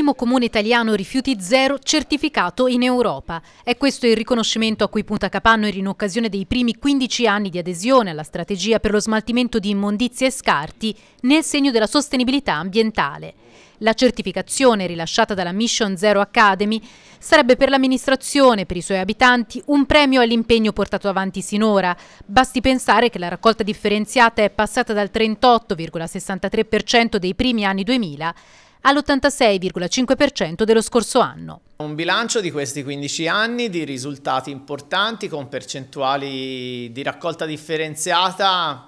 primo comune italiano rifiuti zero certificato in Europa. È questo il riconoscimento a cui punta Capanno in occasione dei primi 15 anni di adesione alla strategia per lo smaltimento di immondizie e scarti nel segno della sostenibilità ambientale. La certificazione rilasciata dalla Mission Zero Academy sarebbe per l'amministrazione per i suoi abitanti un premio all'impegno portato avanti sinora. Basti pensare che la raccolta differenziata è passata dal 38,63% dei primi anni 2000 all'86,5% dello scorso anno. Un bilancio di questi 15 anni di risultati importanti con percentuali di raccolta differenziata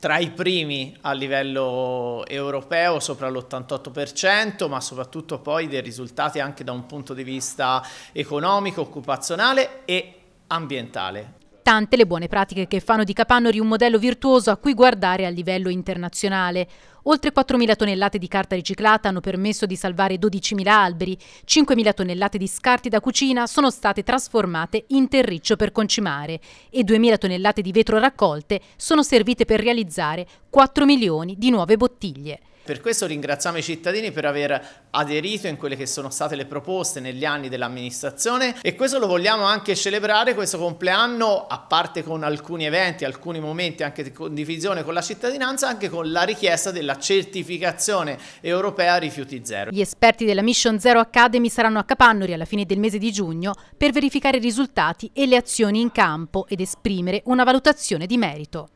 tra i primi a livello europeo sopra l'88%, ma soprattutto poi dei risultati anche da un punto di vista economico, occupazionale e ambientale tante le buone pratiche che fanno di Capannori un modello virtuoso a cui guardare a livello internazionale. Oltre 4.000 tonnellate di carta riciclata hanno permesso di salvare 12.000 alberi, 5.000 tonnellate di scarti da cucina sono state trasformate in terriccio per concimare e 2.000 tonnellate di vetro raccolte sono servite per realizzare 4 milioni di nuove bottiglie. Per questo ringraziamo i cittadini per aver aderito in quelle che sono state le proposte negli anni dell'amministrazione e questo lo vogliamo anche celebrare questo compleanno a parte con alcuni eventi, alcuni momenti anche di condivisione con la cittadinanza anche con la richiesta della certificazione europea rifiuti zero. Gli esperti della Mission Zero Academy saranno a Capannori alla fine del mese di giugno per verificare i risultati e le azioni in campo ed esprimere una valutazione di merito.